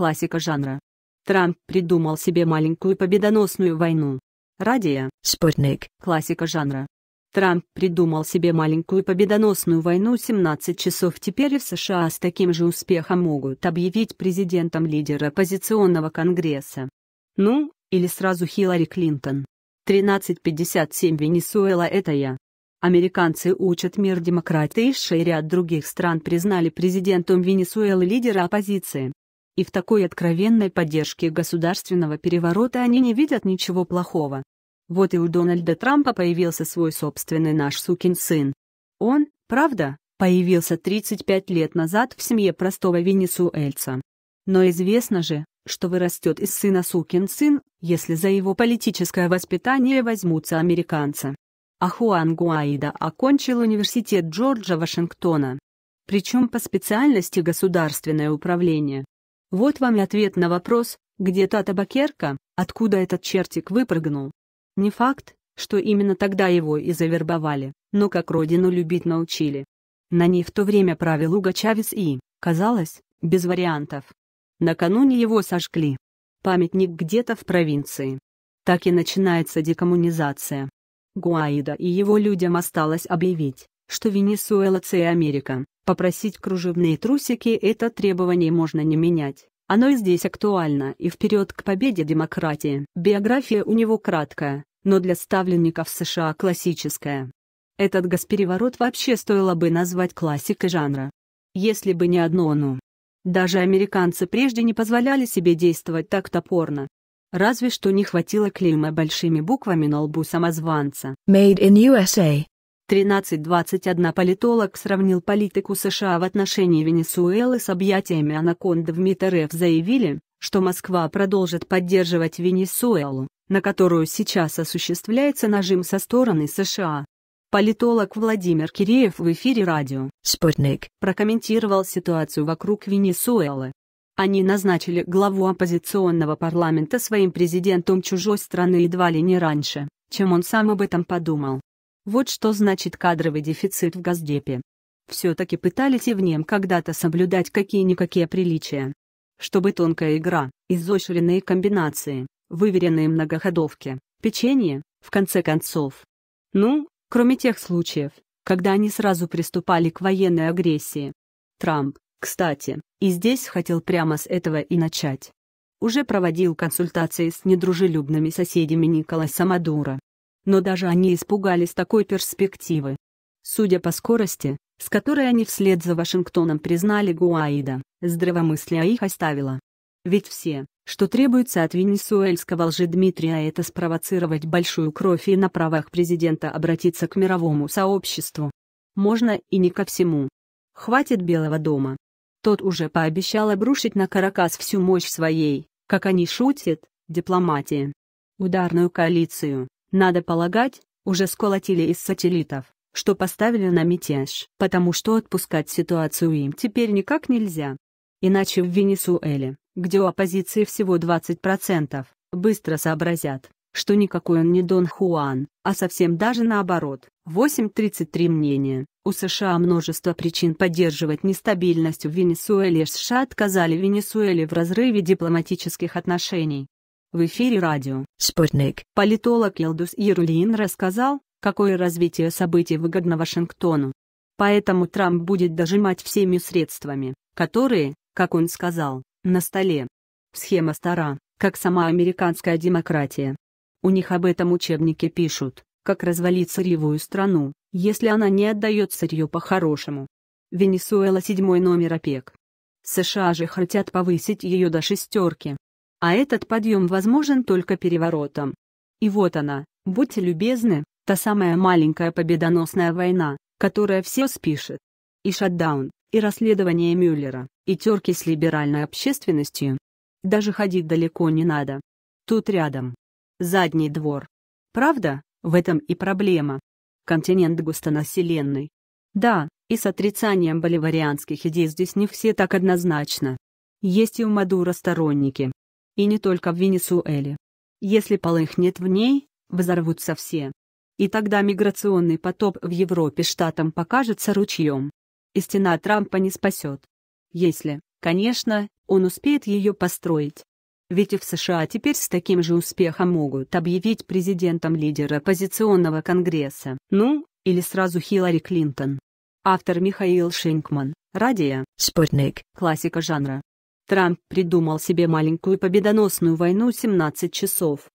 классика жанра. Трамп придумал себе маленькую победоносную войну. Радия. Спутник. Классика жанра. Трамп придумал себе маленькую победоносную войну 17 часов. Теперь в США с таким же успехом могут объявить президентом лидера оппозиционного конгресса. Ну, или сразу Хиллари Клинтон. 13.57 Венесуэла это я. Американцы учат мир демократы и ряд других стран признали президентом Венесуэлы лидера оппозиции и в такой откровенной поддержке государственного переворота они не видят ничего плохого. Вот и у Дональда Трампа появился свой собственный наш сукин сын. Он, правда, появился 35 лет назад в семье простого венесуэльца. Но известно же, что вырастет из сына сукин сын, если за его политическое воспитание возьмутся американцы. А Хуан Гуаида окончил университет Джорджа Вашингтона. Причем по специальности государственное управление. Вот вам и ответ на вопрос, где та табакерка, откуда этот чертик выпрыгнул. Не факт, что именно тогда его и завербовали, но как родину любить научили. На ней в то время правил Уго Чавес и, казалось, без вариантов. Накануне его сожгли. Памятник где-то в провинции. Так и начинается декоммунизация. Гуаида и его людям осталось объявить, что Венесуэла – це Америка, Попросить кружевные трусики – это требование можно не менять. Оно и здесь актуально, и вперед к победе демократии. Биография у него краткая, но для ставленников США классическая. Этот госпереворот вообще стоило бы назвать классикой жанра. Если бы не одно «ну». Даже американцы прежде не позволяли себе действовать так топорно. Разве что не хватило клейма большими буквами на лбу самозванца. Made in USA. 13.21 политолог сравнил политику США в отношении Венесуэлы с объятиями анаконды в МИД РФ заявили, что Москва продолжит поддерживать Венесуэлу, на которую сейчас осуществляется нажим со стороны США. Политолог Владимир Киреев в эфире радио «Спутник» прокомментировал ситуацию вокруг Венесуэлы. Они назначили главу оппозиционного парламента своим президентом чужой страны едва ли не раньше, чем он сам об этом подумал. Вот что значит кадровый дефицит в Газдепе. Все-таки пытались и в нем когда-то соблюдать какие-никакие приличия. Чтобы тонкая игра, изощренные комбинации, выверенные многоходовки, печенье, в конце концов. Ну, кроме тех случаев, когда они сразу приступали к военной агрессии. Трамп, кстати, и здесь хотел прямо с этого и начать. Уже проводил консультации с недружелюбными соседями Николаса Мадура, но даже они испугались такой перспективы. Судя по скорости, с которой они вслед за Вашингтоном признали Гуаида, здравомыслие их оставило. Ведь все, что требуется от венесуэльского Дмитрия, это спровоцировать большую кровь и на правах президента обратиться к мировому сообществу. Можно и не ко всему. Хватит Белого дома. Тот уже пообещал обрушить на Каракас всю мощь своей, как они шутят, дипломатии. Ударную коалицию, надо полагать, уже сколотили из сателлитов, что поставили на мятеж, потому что отпускать ситуацию им теперь никак нельзя. Иначе в Венесуэле, где у оппозиции всего 20%, быстро сообразят, что никакой он не Дон Хуан, а совсем даже наоборот. 8.33 мнения. У США множество причин поддерживать нестабильность в Венесуэле. США отказали Венесуэле в разрыве дипломатических отношений, в эфире радио «Спутник». Политолог Елдус Ярулин рассказал, какое развитие событий выгодно Вашингтону. Поэтому Трамп будет дожимать всеми средствами, которые, как он сказал, на столе. Схема стара, как сама американская демократия. У них об этом учебники пишут, как развалить сырьевую страну, если она не отдает сырье по-хорошему. Венесуэла седьмой номер ОПЕК. США же хотят повысить ее до шестерки, а этот подъем возможен только переворотом. И вот она, будьте любезны, та самая маленькая победоносная война, которая все спишет. И шатдаун, и расследование Мюллера, и терки с либеральной общественностью. Даже ходить далеко не надо. Тут рядом. Задний двор. Правда, в этом и проблема. Континент густонаселенный. Да, и с отрицанием боливарианских идей здесь не все так однозначно. Есть и у Мадура сторонники, и не только в Венесуэле. Если полыхнет в ней, взорвутся все. И тогда миграционный потоп в Европе штатам покажется ручьем. И стена Трампа не спасет. Если, конечно, он успеет ее построить. Ведь и в США теперь с таким же успехом могут объявить президентом лидера оппозиционного конгресса, ну, или сразу Хиллари Клинтон. Автор Михаил Шинкман, Радия, Спутник, классика жанра. Трамп придумал себе маленькую победоносную войну 17 часов.